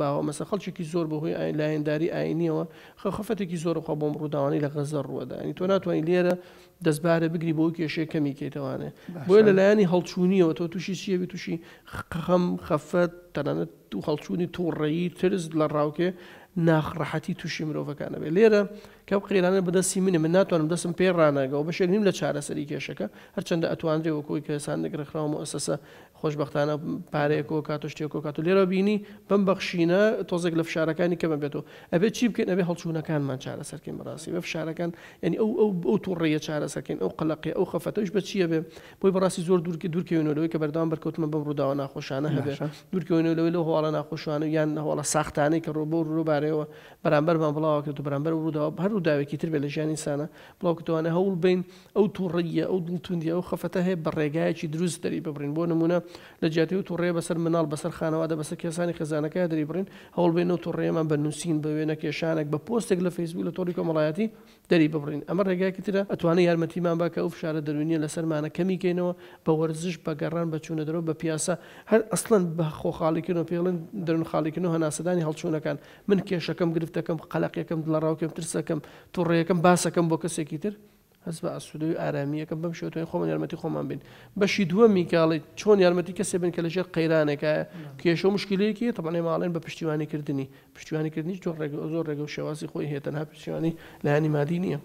باوە مەسە خەڵکیێکی زۆر بەهۆی لایەنداری ئاینیەوە خەخەفەتێکی زۆر خۆ بۆم ڕووداوانی لە غەزە ڕوەدانی تۆ ناتوانانی لێرە دەستبارە بگری بۆ کێشەیە کەمی کێتەوانێ بۆیە لەلایانی هەڵچوونیەوە تۆ تووشی چیەبی تووشی خەم خەفەت تەنانەت تو هەڵچوونی تووڕێی ترس لە ڕاوکێ ناخڕەحەتی تووشی مرۆڤەکانە بێ لێرە کەم قەیرانە بەدەستی منە من ناتوانم دەسم پێ ڕناگە و بەشێک نیم لە چارەسەری کێشەکە هەرچەندە ئەتوانرێ وەکۆی کەسان نگرخراوم و ئەسەسە خۆشببختانە پارەیەکۆ کاتۆشتێکۆ کات و لێرە بینی بم بەخشینە تۆزێک لە فشارەکانی کەمە بێتەوە ئەبێت چی بکەین ئەبێ هەڵچوونەکانمان چارەسەرکەین بەڕاستی بە فشارەکان ینی ئەو ئەو تووڕێە چارە ئەسەکەین ئەو قەلقی ئەو خەفەتەش بە چیە بێ بۆی بەڕاستی زۆر دوورکە دوورکەوێنەوەی کە بەردام بەرکەوتمە بەم ڕووداوە ناخۆشانە هەبێ دوورکەوێنەوەی لەو هەواڵە ناخۆشانە یان هەواڵە ساختانەی کە ڕۆبۆ ڕووبارەوە بەرامبەر بە بڵاوکرد و بەرامبەر ڕووداوە هەر ڕووداوێکی تر بێ لە ژیانی سانە بڵاوکەوانە هەوڵ بین ئەو تووڕیە ئەو دڵتوندی ئەو خەفەتە هەیە بە ڕێگایەکی دروست دەری ببرین بۆ نمونە لە جااتی و تووڕێ بەسەر مناڵ بەسەر خانەوادە بەسەر کێسانی خزانەکە دەری بڕین هەوڵ بینەوە تووڕێمان بە نووسین بە وێنە کێشانێک بە پۆستێک لە فیسبوو لە تۆری کۆمەڵایەتی دەری ببرین ئەمە ڕێگایکی ترە ئەتوانە یارمەتیمان باکە ئەو فشارە دەروینە لەسەرمانە کەمیکەینەوە بە وەرزش بە گەڕان بەچوونە دەرەوە بە پیاسا هەر ئەسڵەن بە خۆخاڵیکردنەوە پێڵن دەرن خاڵیکردن و هەناسەدانی هەڵچوونەکان من کێشەکەم گرفتەکەم قەلقیەکەم دڵڕاوکەم ترسەکەم توڕێەکەم باسەکەم بۆ کەسێکی تر هەز بە ئەسوودەوی ئارامیەکەم بەم شێتوی خۆمان یارمەتی خۆمان بین بەشی دووە میکاڵی چۆن یارمەتی کەسێ بن کە لەژێر قەیرانێکایە کێشە مشکلەیەکی تەمانێ ماڵێن بە پشتیوانیکردنی پشتیوانیکردنی زۆر ڕێگە زۆر ڕێگە و شێوازی خۆی هێتەنها پشتیوانی لایانی مادی نییە.